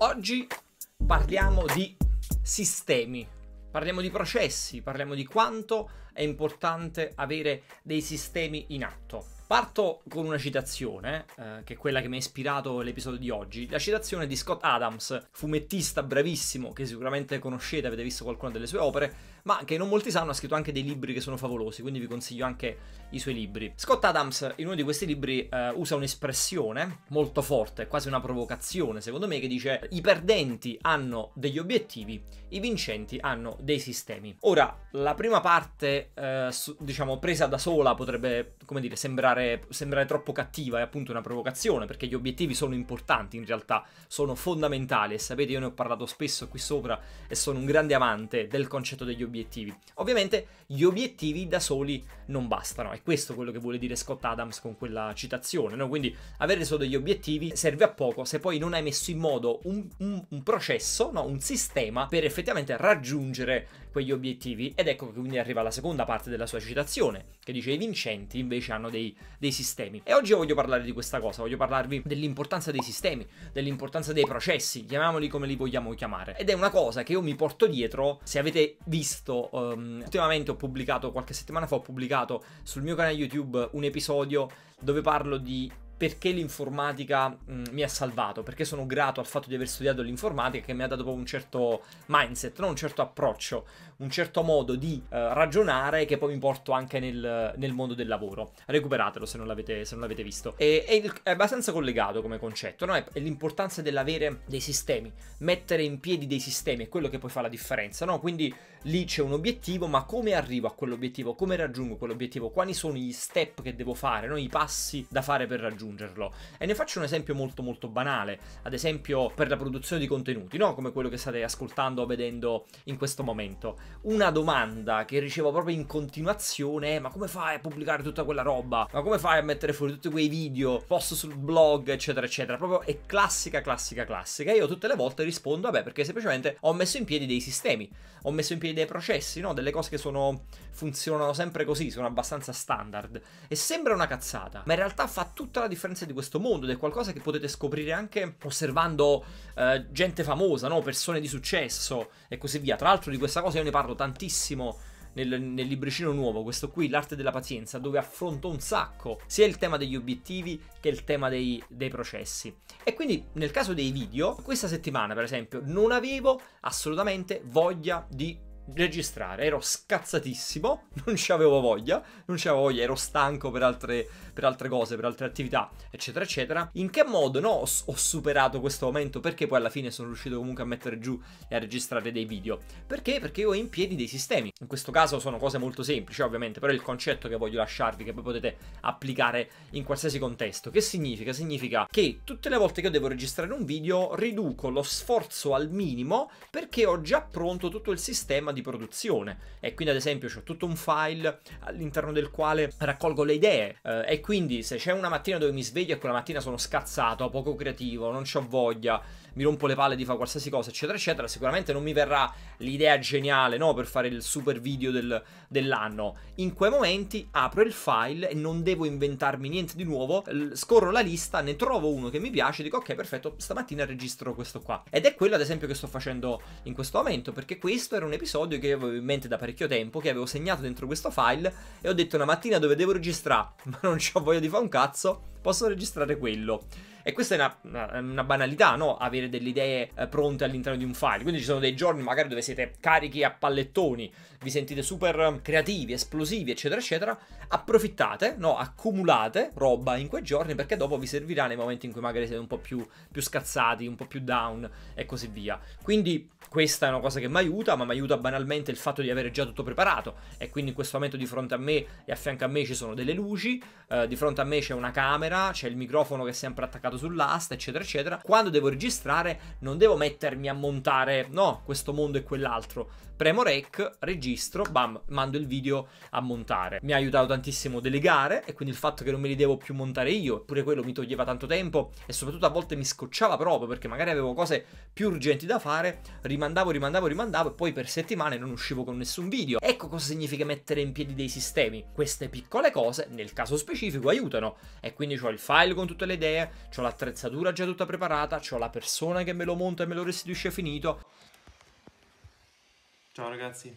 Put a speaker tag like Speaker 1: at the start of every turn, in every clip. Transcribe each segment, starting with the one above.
Speaker 1: Oggi parliamo di sistemi, parliamo di processi, parliamo di quanto è importante avere dei sistemi in atto. Parto con una citazione, eh, che è quella che mi ha ispirato l'episodio di oggi, la citazione di Scott Adams, fumettista bravissimo che sicuramente conoscete, avete visto qualcuna delle sue opere, ma che non molti sanno ha scritto anche dei libri che sono favolosi, quindi vi consiglio anche i suoi libri. Scott Adams in uno di questi libri eh, usa un'espressione molto forte, quasi una provocazione secondo me, che dice i perdenti hanno degli obiettivi, i vincenti hanno dei sistemi. Ora, la prima parte, eh, su, diciamo, presa da sola potrebbe, come dire, sembrare, sembrare troppo cattiva, è appunto una provocazione, perché gli obiettivi sono importanti in realtà, sono fondamentali e sapete io ne ho parlato spesso qui sopra e sono un grande amante del concetto degli obiettivi obiettivi. Ovviamente gli obiettivi da soli non bastano, è questo quello che vuole dire Scott Adams con quella citazione, no? quindi avere solo degli obiettivi serve a poco se poi non hai messo in modo un, un, un processo, no? un sistema per effettivamente raggiungere quegli obiettivi ed ecco che quindi arriva la seconda parte della sua citazione che dice i vincenti invece hanno dei, dei sistemi e oggi voglio parlare di questa cosa, voglio parlarvi dell'importanza dei sistemi, dell'importanza dei processi, chiamiamoli come li vogliamo chiamare ed è una cosa che io mi porto dietro se avete visto questo, um, ultimamente ho pubblicato, qualche settimana fa ho pubblicato sul mio canale YouTube un episodio dove parlo di perché l'informatica mh, mm, mi ha salvato, perché sono grato al fatto di aver studiato l'informatica che mi ha dato proprio un certo mindset, no? un certo approccio, un certo modo di eh, ragionare che poi mi porto anche nel, nel, mondo del lavoro. Recuperatelo se non l'avete, se non l'avete visto. E, è, è abbastanza collegato come concetto, no? è, è, l'importanza dell'avere dei sistemi, mettere in piedi dei sistemi è quello che poi fa la differenza. No? Quindi lì c'è un obiettivo, ma come arrivo a quell'obiettivo? Come raggiungo quell'obiettivo? Quali sono gli step che devo fare, i passi da fare per raggiungerlo? raggiungerlo. E ne faccio un esempio molto molto banale, ad esempio per la produzione di contenuti, no? come quello che state ascoltando o vedendo in questo momento. Una domanda che ricevo proprio in continuazione è ma come fai a pubblicare tutta quella roba? Ma come fai a mettere fuori tutti quei video, post sul blog, eccetera, eccetera? Proprio è classica, classica, classica. E io tutte le volte rispondo, vabbè, perché semplicemente ho messo in piedi dei sistemi, ho messo in piedi dei processi, no? delle cose che sono, funzionano sempre così, sono abbastanza standard. E sembra una cazzata, ma in realtà fa tutta la differenza differenze di questo mondo ed è qualcosa che potete scoprire anche osservando eh, gente famosa, no? persone di successo e così via. Tra l'altro di questa cosa io ne parlo tantissimo nel, nel, libricino nuovo, questo qui, l'arte della pazienza, dove affronto un sacco sia il tema degli obiettivi che il tema dei, dei processi. E quindi nel caso dei video, questa settimana per esempio non avevo assolutamente voglia di registrare, ero scazzatissimo, non ci avevo voglia, non ci avevo voglia, ero stanco per altre, per altre cose, per altre attività, eccetera, eccetera. In che modo no, ho, superato questo momento? Perché poi alla fine sono riuscito comunque a mettere giù e a registrare dei video? Perché? Perché io ho in piedi dei sistemi. In questo caso sono cose molto semplici, ovviamente, però è il concetto che voglio lasciarvi, che poi potete applicare in qualsiasi contesto. Che significa? Significa che tutte le volte che io devo registrare un video riduco lo sforzo al minimo perché ho già pronto tutto il sistema di di produzione e quindi ad esempio c'è tutto un file all'interno del quale raccolgo le idee eh, e quindi se c'è una mattina dove mi sveglio e ecco, quella mattina sono scazzato, poco creativo, non ho voglia, mi rompo le palle di fare qualsiasi cosa eccetera eccetera, sicuramente non mi verrà l'idea geniale no, per fare il super video del, dell'anno. In quei momenti apro il file e non devo inventarmi niente di nuovo, scorro la lista, ne trovo uno che mi piace, dico ok perfetto, stamattina registro questo qua. Ed è quello ad esempio che sto facendo in questo momento perché questo era un episodio audio che avevo in mente da parecchio tempo, che avevo segnato dentro questo file e ho detto una mattina dove devo registrare, ma non ho voglia di fare un cazzo, posso registrare quello. E questa è una, una, banalità, no? Avere delle idee eh, pronte all'interno di un file. Quindi ci sono dei giorni magari dove siete carichi a pallettoni, vi sentite super creativi, esplosivi, eccetera, eccetera. Approfittate, no? Accumulate roba in quei giorni perché dopo vi servirà nei momenti in cui magari siete un po' più, più scazzati, un po' più down e così via. Quindi questa è una cosa che mi aiuta, ma mi aiuta banalmente il fatto di avere già tutto preparato. E quindi in questo momento di fronte a me e a fianco a me ci sono delle luci, eh, di fronte a me c'è una camera macchina, c'è il microfono che è sempre attaccato sull'asta, eccetera, eccetera. Quando devo registrare non devo mettermi a montare, no, questo mondo e quell'altro premo rec, registro, bam, mando il video a montare. Mi ha aiutato tantissimo delegare e quindi il fatto che non me li devo più montare io, eppure quello mi toglieva tanto tempo e soprattutto a volte mi scocciava proprio perché magari avevo cose più urgenti da fare, rimandavo, rimandavo, rimandavo e poi per settimane non uscivo con nessun video. Ecco cosa significa mettere in piedi dei sistemi. Queste piccole cose, nel caso specifico, aiutano e quindi ho il file con tutte le idee, ho l'attrezzatura già tutta preparata, ho la persona che me lo monta e me lo restituisce finito. Ciao ragazzi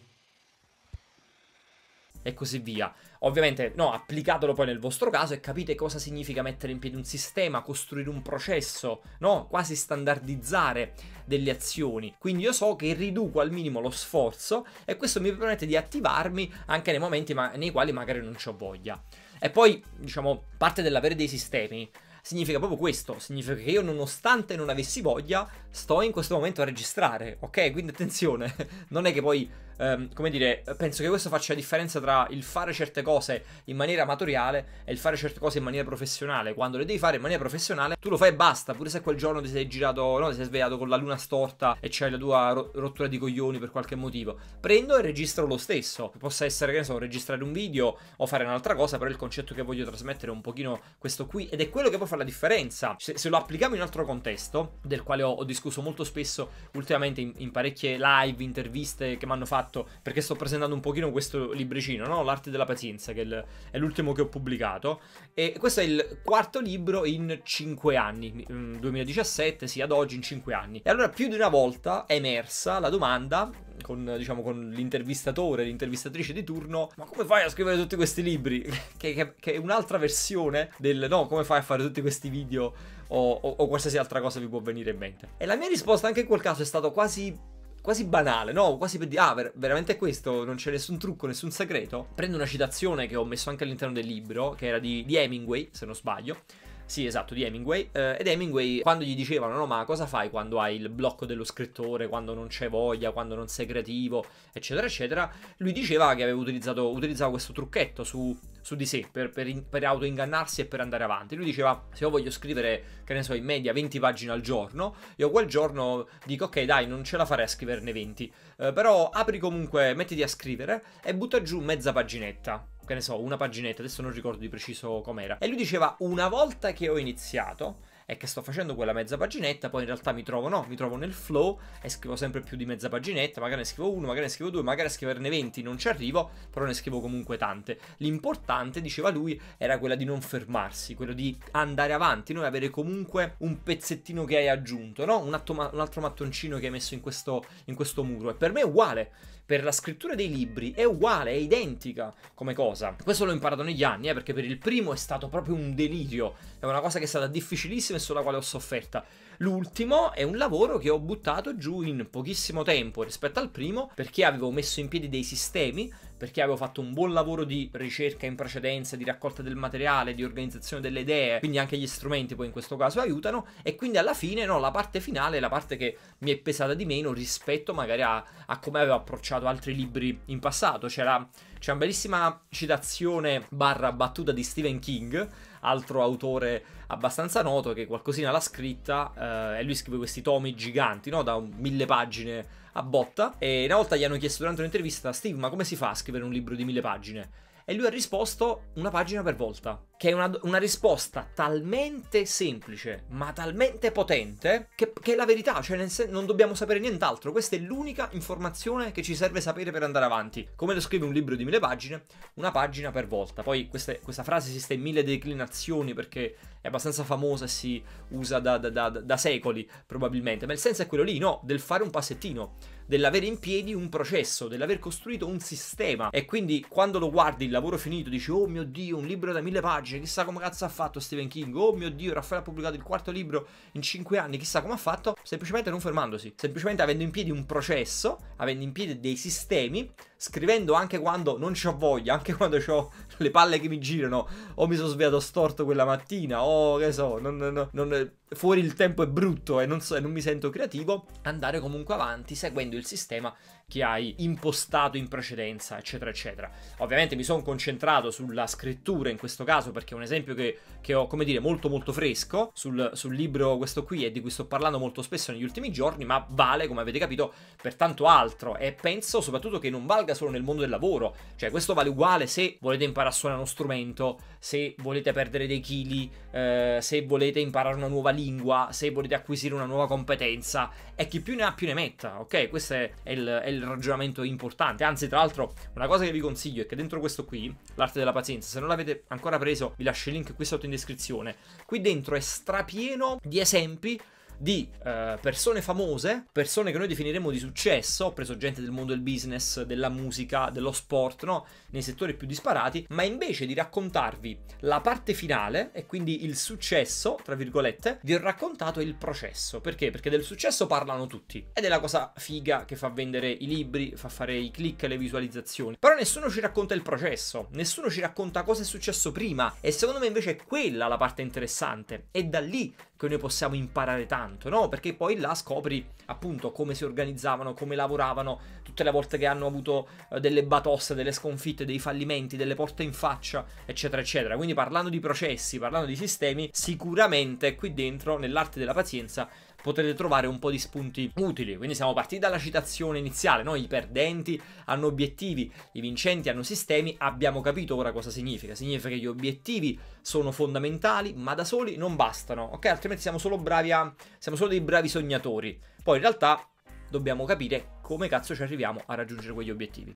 Speaker 1: e così via. Ovviamente, no, applicatelo poi nel vostro caso e capite cosa significa mettere in piedi un sistema, costruire un processo, no? Quasi standardizzare delle azioni. Quindi io so che riduco al minimo lo sforzo e questo mi permette di attivarmi anche nei momenti ma- nei quali magari non ho voglia. E poi, diciamo, parte dell'avere dei sistemi significa proprio questo, significa che io nonostante non avessi voglia sto in questo momento a registrare, ok? Quindi attenzione, non è che poi, ehm, come dire, penso che questo faccia la differenza tra il fare certe cose in maniera amatoriale e il fare certe cose in maniera professionale, quando le devi fare in maniera professionale tu lo fai e basta, pure se quel giorno ti sei girato, no, ti sei svegliato con la luna storta e c'hai la tua rottura di coglioni per qualche motivo, prendo e registro lo stesso, possa essere che ne so, registrare un video o fare un'altra cosa, però il concetto che voglio trasmettere è un pochino questo qui ed è quello che poi fa la differenza. Se, se, lo applichiamo in un altro contesto, del quale ho, ho discusso molto spesso ultimamente in, in parecchie live, interviste che mi hanno fatto, perché sto presentando un pochino questo libricino, no? L'arte della pazienza, che è, il, è l'ultimo che ho pubblicato. E questo è il quarto libro in cinque anni, 2017, mm, sì, ad oggi in cinque anni. E allora più di una volta è emersa la domanda con, diciamo, con l'intervistatore, l'intervistatrice di turno, ma come fai a scrivere tutti questi libri? che, che, che è un'altra versione del no, come fai a fare tutti questi video o, o, o qualsiasi altra cosa vi può venire in mente. E la mia risposta anche in quel caso è stata quasi quasi banale, no? Quasi per dire, ah, ver- veramente è questo, non c'è nessun trucco, nessun segreto. Prendo una citazione che ho messo anche all'interno del libro, che era di, di Hemingway, se non sbaglio sì, esatto, di Hemingway. Eh, ed Hemingway, quando gli dicevano, no, ma cosa fai quando hai il blocco dello scrittore, quando non c'è voglia, quando non sei creativo, eccetera, eccetera, lui diceva che aveva utilizzato, utilizzava questo trucchetto su, su di sé per, per, per, autoingannarsi e per andare avanti. Lui diceva: Se io voglio scrivere, che ne so, in media 20 pagine al giorno, io quel giorno dico: Ok, dai, non ce la farei a scriverne 20. Eh, però apri comunque, mettiti a scrivere e butta giù mezza paginetta che ne so, una paginetta, adesso non ricordo di preciso com'era. E lui diceva, una volta che ho iniziato, è che sto facendo quella mezza paginetta, poi in realtà mi trovo, no, mi trovo nel flow e scrivo sempre più di mezza paginetta, magari ne scrivo uno, magari ne scrivo due, magari a scriverne 20 non ci arrivo, però ne scrivo comunque tante. L'importante, diceva lui, era quella di non fermarsi, quello di andare avanti, noi avere comunque un pezzettino che hai aggiunto, no? Un, atto, un altro mattoncino che hai messo in questo, in questo muro. E per me è uguale, per la scrittura dei libri è uguale, è identica come cosa. Questo l'ho imparato negli anni, eh, perché per il primo è stato proprio un delirio, è una cosa che è stata difficilissima tantissimo e sulla quale ho sofferta. L'ultimo è un lavoro che ho buttato giù in pochissimo tempo rispetto al primo perché avevo messo in piedi dei sistemi, perché avevo fatto un buon lavoro di ricerca in precedenza, di raccolta del materiale, di organizzazione delle idee, quindi anche gli strumenti poi in questo caso aiutano e quindi alla fine no, la parte finale è la parte che mi è pesata di meno rispetto magari a, a come avevo approcciato altri libri in passato. C'era, c'è una bellissima citazione barra battuta di Stephen King altro autore abbastanza noto che qualcosina l'ha scritta eh, e lui scrive questi tomi giganti, no? da un, mille pagine a botta. E una volta gli hanno chiesto durante un'intervista, Steve, ma come si fa a scrivere un libro di mille pagine? E lui ha risposto una pagina per volta che è una, una risposta talmente semplice, ma talmente potente, che, che è la verità, cioè sen- non dobbiamo sapere nient'altro. Questa è l'unica informazione che ci serve sapere per andare avanti. Come lo scrive un libro di mille pagine, una pagina per volta. Poi queste, questa frase esiste in mille declinazioni perché è abbastanza famosa e si usa da, da, da, da secoli probabilmente, ma il senso è quello lì, no, del fare un passettino, dell'avere in piedi un processo, dell'aver costruito un sistema e quindi quando lo guardi il lavoro finito dici oh mio dio un libro da mille pagine pagine, chissà come cazzo ha fatto Stephen King, oh mio dio, Raffaele ha pubblicato il quarto libro in cinque anni, chissà come ha fatto, semplicemente non fermandosi, semplicemente avendo in piedi un processo, avendo in piedi dei sistemi, scrivendo anche quando non ho voglia, anche quando ho le palle che mi girano, o oh, mi sono svegliato storto quella mattina, o oh, che so, non, non, non, fuori il tempo è brutto e non, so, non mi sento creativo, andare comunque avanti seguendo il sistema che hai impostato in precedenza, eccetera, eccetera. Ovviamente mi sono concentrato sulla scrittura in questo caso perché è un esempio che, che ho, come dire, molto molto fresco sul, sul, libro questo qui e di cui sto parlando molto spesso negli ultimi giorni, ma vale, come avete capito, per tanto altro e penso soprattutto che non valga solo nel mondo del lavoro, cioè questo vale uguale se volete imparare a suonare uno strumento, se volete perdere dei chili, eh, se volete imparare una nuova lingua, se volete acquisire una nuova competenza e chi più ne ha più ne metta, ok? Questo è, è il, è il ragionamento importante. Anzi, tra l'altro, una cosa che vi consiglio è che dentro questo qui, l'arte della pazienza, se non l'avete ancora preso, vi lascio il link qui sotto in descrizione. Qui dentro è strapieno di esempi di eh, persone famose, persone che noi definiremo di successo, ho preso gente del mondo del business, della musica, dello sport, no? Nei settori più disparati, ma invece di raccontarvi la parte finale e quindi il successo, tra virgolette, vi ho raccontato il processo. Perché? Perché del successo parlano tutti ed è la cosa figa che fa vendere i libri, fa fare i click, e le visualizzazioni. Però nessuno ci racconta il processo, nessuno ci racconta cosa è successo prima e secondo me invece è quella la parte interessante. È da lì che noi possiamo imparare tanto, no? Perché poi là scopri appunto come si organizzavano, come lavoravano, tutte le volte che hanno avuto eh, delle batoste, delle sconfitte, dei fallimenti, delle porte in faccia, eccetera, eccetera. Quindi parlando di processi, parlando di sistemi, sicuramente qui dentro, nell'arte della pazienza, potete trovare un po' di spunti utili. Quindi siamo partiti dalla citazione iniziale, no? i perdenti hanno obiettivi, i vincenti hanno sistemi, abbiamo capito ora cosa significa. Significa che gli obiettivi sono fondamentali, ma da soli non bastano, ok? Altrimenti siamo solo bravi a... siamo solo dei bravi sognatori. Poi in realtà dobbiamo capire come cazzo ci arriviamo a raggiungere quegli obiettivi.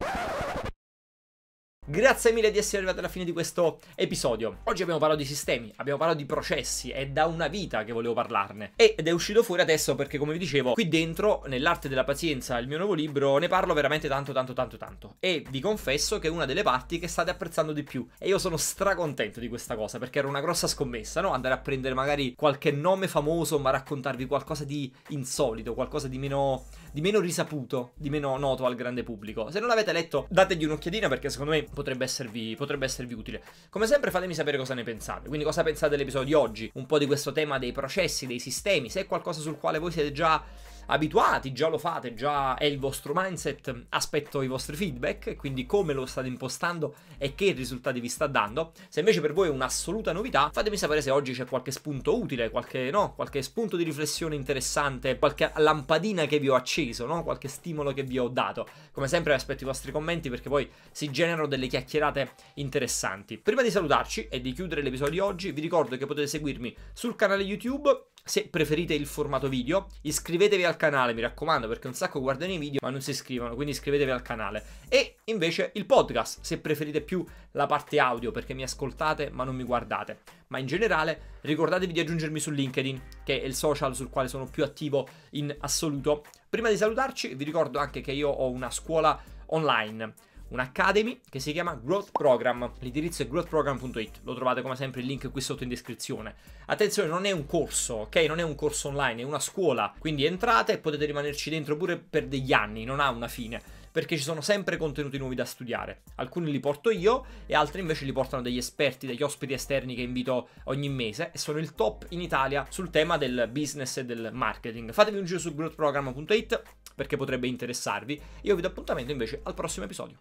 Speaker 1: Grazie mille di essere arrivati alla fine di questo episodio. Oggi abbiamo parlato di sistemi, abbiamo parlato di processi, è da una vita che volevo parlarne. Ed è uscito fuori adesso perché, come vi dicevo, qui dentro, nell'arte della pazienza, il mio nuovo libro, ne parlo veramente tanto, tanto, tanto, tanto. E vi confesso che è una delle parti che state apprezzando di più. E io sono stracontento di questa cosa perché era una grossa scommessa, no? Andare a prendere magari qualche nome famoso, ma raccontarvi qualcosa di insolito, qualcosa di meno di meno risaputo, di meno noto al grande pubblico. Se non l'avete letto, dategli un'occhiatina perché secondo me potrebbe esservi, potrebbe esservi utile. Come sempre fatemi sapere cosa ne pensate, quindi cosa pensate dell'episodio di oggi, un po' di questo tema dei processi, dei sistemi, se è qualcosa sul quale voi siete già abituati, già lo fate, già è il vostro mindset, aspetto i vostri feedback, quindi come lo state impostando e che risultati vi sta dando. Se invece per voi è un'assoluta novità, fatemi sapere se oggi c'è qualche spunto utile, qualche, no, qualche spunto di riflessione interessante, qualche lampadina che vi ho acceso, no? qualche stimolo che vi ho dato. Come sempre aspetto i vostri commenti perché poi si generano delle chiacchierate interessanti. Prima di salutarci e di chiudere l'episodio di oggi, vi ricordo che potete seguirmi sul canale YouTube se preferite il formato video, iscrivetevi al canale, mi raccomando, perché un sacco guardano i video ma non si iscrivono, quindi iscrivetevi al canale. E invece il podcast, se preferite più la parte audio, perché mi ascoltate ma non mi guardate. Ma in generale ricordatevi di aggiungermi su LinkedIn, che è il social sul quale sono più attivo in assoluto. Prima di salutarci vi ricordo anche che io ho una scuola online un'academy che si chiama Growth Program. L'indirizzo è growthprogram.it, lo trovate come sempre il link qui sotto in descrizione. Attenzione, non è un corso, ok? Non è un corso online, è una scuola, quindi entrate e potete rimanerci dentro pure per degli anni, non ha una fine perché ci sono sempre contenuti nuovi da studiare. Alcuni li porto io e altri invece li portano degli esperti, degli ospiti esterni che invito ogni mese e sono il top in Italia sul tema del business e del marketing. Fatevi un giro su growthprogram.it perché potrebbe interessarvi. Io vi do appuntamento invece al prossimo episodio.